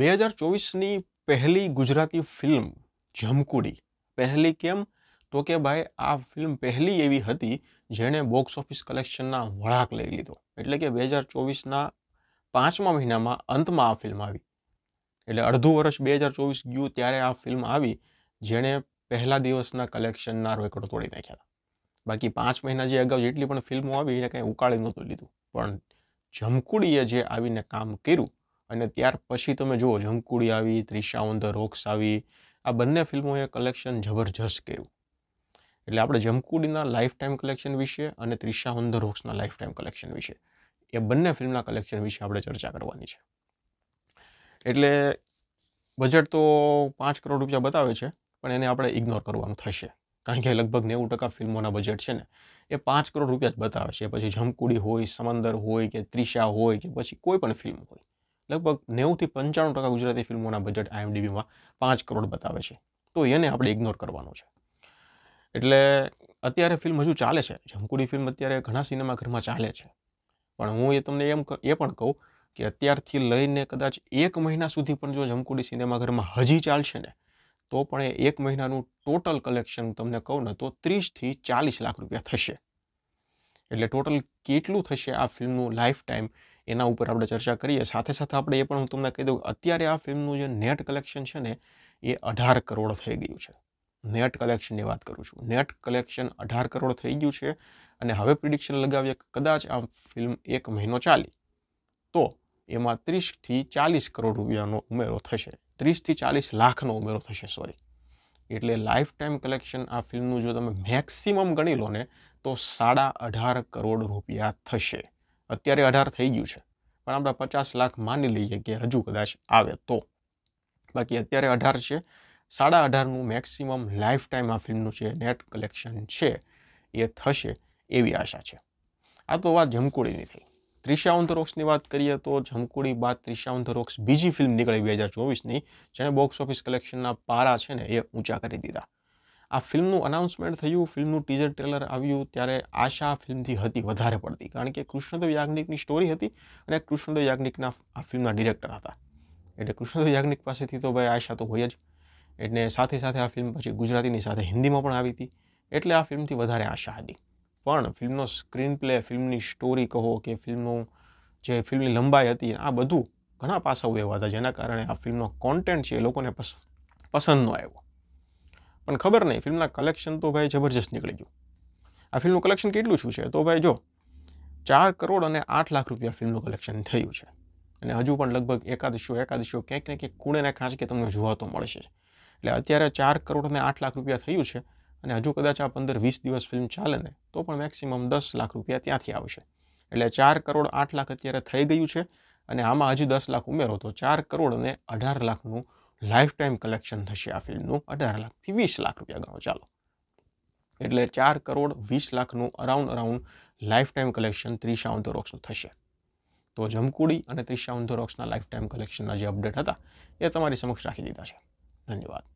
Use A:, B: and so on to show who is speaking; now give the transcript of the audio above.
A: બે હજાર ચોવીસની પહેલી ગુજરાતી ફિલ્મ જમકુડી પહેલી કેમ તો કે ભાઈ આ ફિલ્મ પહેલી એવી હતી જેણે બોક્સ ઓફિસ કલેક્શનના વળાક લઈ લીધો એટલે કે બે હજાર ચોવીસના પાંચમા મહિનામાં અંતમાં આ ફિલ્મ આવી એટલે અડધું વર્ષ બે હજાર ચોવીસ ગયું ત્યારે આ ફિલ્મ આવી જેણે પહેલા દિવસના કલેક્શનના રેકોર્ડ તોડી નાખ્યા બાકી પાંચ મહિના જે અગાઉ જેટલી પણ ફિલ્મો આવી એને કાંઈ ઉકાળી નહોતું લીધું પણ જમકુડીએ જે આવીને કામ કર્યું અને ત્યાર પછી તમે જુઓ ઝંકુડી આવી ત્રિષા ઓન ધ રોક્સ આવી આ બંને ફિલ્મોએ કલેક્શન જબરજસ્ત કર્યું એટલે આપણે જમકુડીના લાઈફ ટાઈમ કલેક્શન વિશે અને ત્રિષા ઓન ધ રોક્સના લાઈફ ટાઈમ કલેક્શન વિશે એ બંને ફિલ્મના કલેક્શન વિશે આપણે ચર્ચા કરવાની છે એટલે બજેટ તો પાંચ કરોડ રૂપિયા બતાવે છે પણ એને આપણે ઇગ્નોર કરવાનું થશે કારણ કે લગભગ નેવું ટકા ફિલ્મોના બજેટ છે ને એ પાંચ કરોડ રૂપિયા જ બતાવે છે પછી જમકુડી હોય સમંદર હોય કે ત્રિષા હોય કે પછી કોઈ પણ ફિલ્મ હોય લગભગ નેવુંથી પંચાણું ટકા ગુજરાતી ફિલ્મોના બજેટ આઈએમડીબીમાં પાંચ કરોડ બતાવે છે તો એને આપણે ઇગ્નોર કરવાનો છે એટલે અત્યારે ફિલ્મ હજુ ચાલે છે જમકુડી ફિલ્મ અત્યારે ઘણા સિનેમાઘરમાં ચાલે છે પણ હું એ તમને એમ એ પણ કહું કે અત્યારથી લઈને કદાચ એક મહિના સુધી પણ જો જમકુડી સિનેમાઘરમાં હજી ચાલશે ને તો પણ એ એક મહિનાનું ટોટલ કલેક્શન તમને કહું ને તો ત્રીસથી ચાલીસ લાખ રૂપિયા થશે એટલે ટોટલ કેટલું થશે આ ફિલ્મનું લાઈફ ટાઈમ એના ઉપર આપણે ચર્ચા કરીએ સાથે સાથે આપણે એ પણ હું તમને કહી દઉં અત્યારે આ ફિલ્મનું જે નેટ કલેક્શન છે ને એ અઢાર કરોડ થઈ ગયું છે નેટ કલેક્શનની વાત કરું છું નેટ કલેક્શન અઢાર કરોડ થઈ ગયું છે અને હવે પ્રિડિક્શન લગાવીએ કદાચ આ ફિલ્મ એક મહિનો ચાલી તો એમાં ત્રીસથી ચાલીસ કરોડ રૂપિયાનો ઉમેરો થશે ત્રીસથી ચાલીસ લાખનો ઉમેરો થશે સોરી એટલે લાઈફ ટાઈમ કલેક્શન આ ફિલ્મનું જો તમે મેક્સિમમ ગણી લો ને તો સાડા અઢાર કરોડ રૂપિયા થશે અત્યારે અઢાર થઈ ગયું છે પણ આપણે પચાસ લાખ માની લઈએ કે હજુ કદાચ આવે તો બાકી અત્યારે અઢાર છે સાડા અઢારનું મેક્સિમમ લાઈફ ટાઈમ આ ફિલ્મનું છે નેટ કલેક્શન છે એ થશે એવી આશા છે આ તો વાત જમકુડીની થઈ ત્રિષા ઓન ધ રોક્સની વાત કરીએ તો જમકુડી બાદ ત્રિષા ઓન ધ રોક્સ બીજી ફિલ્મ નીકળી બે હજાર ચોવીસની જેણે બોક્સ ઓફિસ કલેક્શનના પારા છે ને એ ઊંચા કરી દીધા આ ફિલ્મનું અનાઉન્સમેન્ટ થયું ફિલ્મનું ટીઝર ટ્રેલર આવ્યું ત્યારે આશા ફિલ્મથી હતી વધારે પડતી કારણ કે કૃષ્ણદેવ યાજ્ઞિકની સ્ટોરી હતી અને કૃષ્ણદેવ યાજ્ઞિકના આ ફિલ્મના ડિરેક્ટર હતા એટલે કૃષ્ણદેવ યાજ્ઞિક પાસેથી તો ભાઈ આશા તો હોય જ એટલે સાથે સાથે આ ફિલ્મ પછી ગુજરાતીની સાથે હિન્દીમાં પણ આવી હતી એટલે આ ફિલ્મથી વધારે આશા હતી પણ ફિલ્મનો સ્ક્રીન પ્લે ફિલ્મની સ્ટોરી કહો કે ફિલ્મનું જે ફિલ્મની લંબાઈ હતી આ બધું ઘણા પાસાઓ એવા હતા જેના કારણે આ ફિલ્મનો કોન્ટેન્ટ છે એ લોકોને પસંદ ન આવ્યો પણ ખબર નહીં ફિલ્મના કલેક્શન તો ભાઈ જબરજસ્ત નીકળી ગયું આ ફિલ્મનું કલેક્શન કેટલું શું છે તો ભાઈ જો ચાર કરોડ અને આઠ લાખ રૂપિયા ફિલ્મનું કલેક્શન થયું છે અને હજુ પણ લગભગ એકાદ શો એકાદ ક્યાંક ને ક્યાંક કૂણેને ખાંચકે તમને જોવા તો મળશે એટલે અત્યારે ચાર કરોડ અને આઠ લાખ રૂપિયા થયું છે અને હજુ કદાચ આ પંદર વીસ દિવસ ફિલ્મ ચાલે ને તો પણ મેક્સિમમ દસ લાખ રૂપિયા ત્યાંથી આવશે એટલે ચાર કરોડ આઠ લાખ અત્યારે થઈ ગયું છે અને આમાં હજી દસ લાખ ઉમેરો તો ચાર કરોડ અને અઢાર લાખનું લાઈફ ટાઈમ કલેક્શન થશે આ ફિલ્મનું અઢાર લાખથી વીસ લાખ રૂપિયા ગણો ચાલો એટલે ચાર કરોડ વીસ લાખનું around around lifetime collection Trisha on થશે તો જમકુડી અને ત્રીસા ઓન ધ રોક્સના લાઈફ ટાઈમ કલેક્શનના જે અપડેટ હતા એ તમારી સમક્ષ રાખી દીધા છે ધન્યવાદ